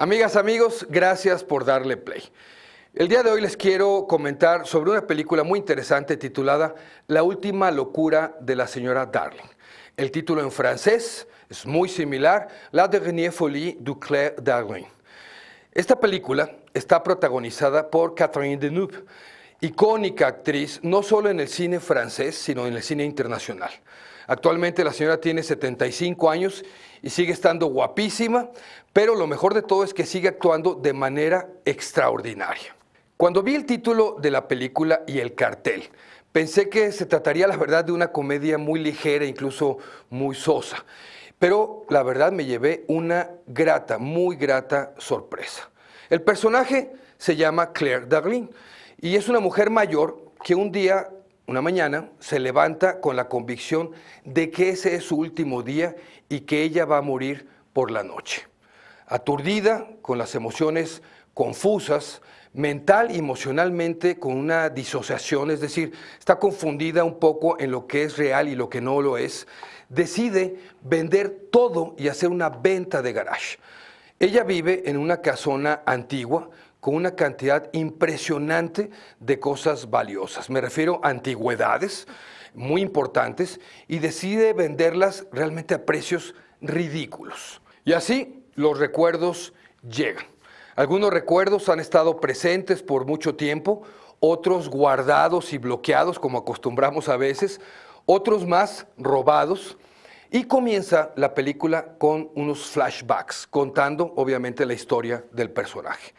Amigas, amigos, gracias por darle play. El día de hoy les quiero comentar sobre una película muy interesante titulada La última locura de la señora Darling. El título en francés es muy similar, La dernière folie du Claire Darling. Esta película está protagonizada por Catherine Deneuve, icónica actriz no solo en el cine francés, sino en el cine internacional. Actualmente la señora tiene 75 años y sigue estando guapísima, pero lo mejor de todo es que sigue actuando de manera extraordinaria. Cuando vi el título de la película y el cartel, pensé que se trataría, la verdad, de una comedia muy ligera, incluso muy sosa. Pero la verdad me llevé una grata, muy grata sorpresa. El personaje se llama Claire Darling y es una mujer mayor que un día una mañana, se levanta con la convicción de que ese es su último día y que ella va a morir por la noche. Aturdida, con las emociones confusas, mental y emocionalmente con una disociación, es decir, está confundida un poco en lo que es real y lo que no lo es, decide vender todo y hacer una venta de garage. Ella vive en una casona antigua, con una cantidad impresionante de cosas valiosas. Me refiero a antigüedades muy importantes y decide venderlas realmente a precios ridículos. Y así los recuerdos llegan. Algunos recuerdos han estado presentes por mucho tiempo, otros guardados y bloqueados, como acostumbramos a veces, otros más robados. Y comienza la película con unos flashbacks, contando obviamente la historia del personaje.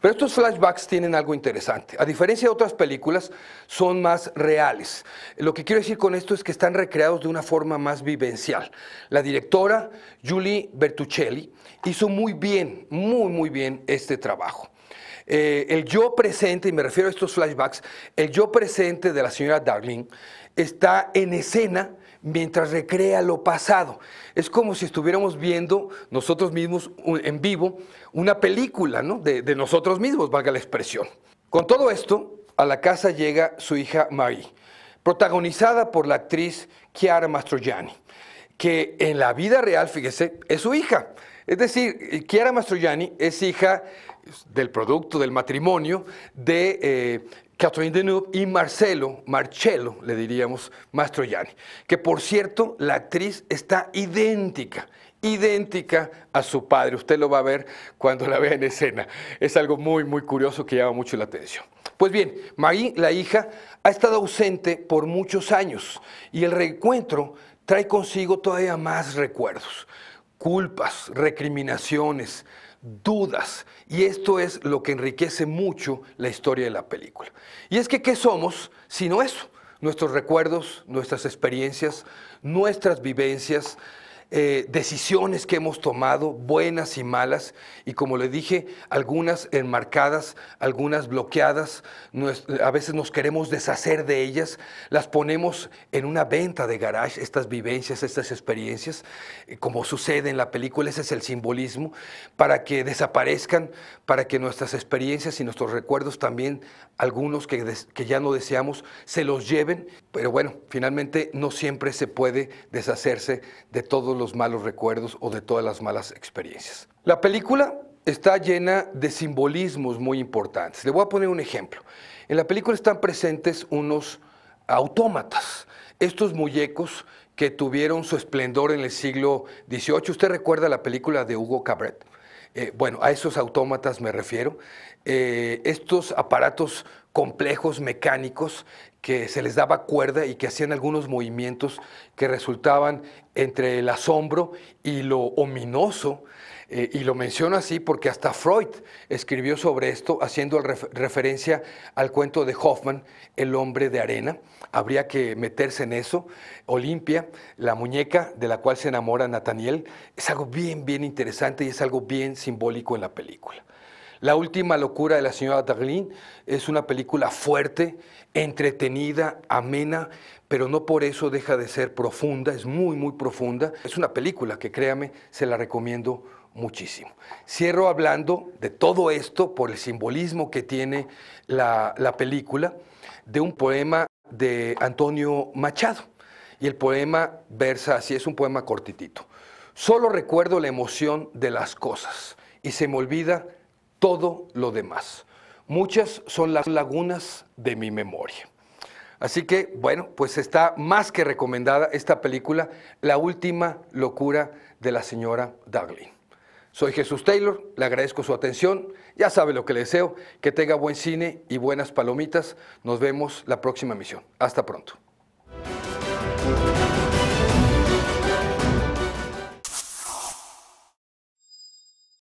Pero estos flashbacks tienen algo interesante. A diferencia de otras películas, son más reales. Lo que quiero decir con esto es que están recreados de una forma más vivencial. La directora, Julie Bertuccelli, hizo muy bien, muy, muy bien este trabajo. Eh, el yo presente, y me refiero a estos flashbacks, el yo presente de la señora Darling está en escena mientras recrea lo pasado. Es como si estuviéramos viendo nosotros mismos en vivo una película ¿no? de, nosotros mismos, valga la expresión. Con todo esto, a la casa llega su hija Marie, protagonizada por la actriz Chiara Mastroianni, que en la vida real, fíjese, es su hija. Es decir, Chiara Mastroianni es hija del producto del matrimonio de eh, Catherine Deneuve y Marcelo, Marcelo le diríamos, Mastroianni, que por cierto, la actriz está idéntica, idéntica a su padre. Usted lo va a ver cuando la vea en escena. Es algo muy, muy curioso que llama mucho la atención. Pues bien, Marie, la hija, ha estado ausente por muchos años y el reencuentro trae consigo todavía más recuerdos culpas, recriminaciones, dudas. Y esto es lo que enriquece mucho la historia de la película. Y es que, ¿qué somos sino eso? Nuestros recuerdos, nuestras experiencias, nuestras vivencias, eh, decisiones que hemos tomado, buenas y malas, y como le dije, algunas enmarcadas, algunas bloqueadas, a veces nos queremos deshacer de ellas, las ponemos en una venta de garage, estas vivencias, estas experiencias, eh, como sucede en la película, ese es el simbolismo, para que desaparezcan, para que nuestras experiencias y nuestros recuerdos también, algunos que, que ya no deseamos, se los lleven, pero bueno, finalmente no siempre se puede deshacerse de todos los malos recuerdos o de todas las malas experiencias. La película está llena de simbolismos muy importantes. Le voy a poner un ejemplo. En la película están presentes unos autómatas, estos muñecos que tuvieron su esplendor en el siglo XVIII. ¿Usted recuerda la película de Hugo Cabret? Eh, bueno, a esos autómatas me refiero. Eh, estos aparatos complejos mecánicos que se les daba cuerda y que hacían algunos movimientos que resultaban entre el asombro y lo ominoso. Eh, y lo menciono así porque hasta Freud escribió sobre esto haciendo referencia al cuento de Hoffman, El hombre de arena. Habría que meterse en eso. Olimpia, la muñeca de la cual se enamora Nathaniel, es algo bien, bien interesante y es algo bien simbólico en la película. La última locura de la señora Darlene es una película fuerte, entretenida, amena, pero no por eso deja de ser profunda, es muy, muy profunda. Es una película que créame, se la recomiendo muchísimo. Cierro hablando de todo esto por el simbolismo que tiene la, la película, de un poema de Antonio Machado. Y el poema versa así, es un poema cortitito. Solo recuerdo la emoción de las cosas y se me olvida todo lo demás. Muchas son las lagunas de mi memoria. Así que, bueno, pues está más que recomendada esta película, La última locura de la señora Darling. Soy Jesús Taylor, le agradezco su atención, ya sabe lo que le deseo, que tenga buen cine y buenas palomitas. Nos vemos la próxima misión. Hasta pronto.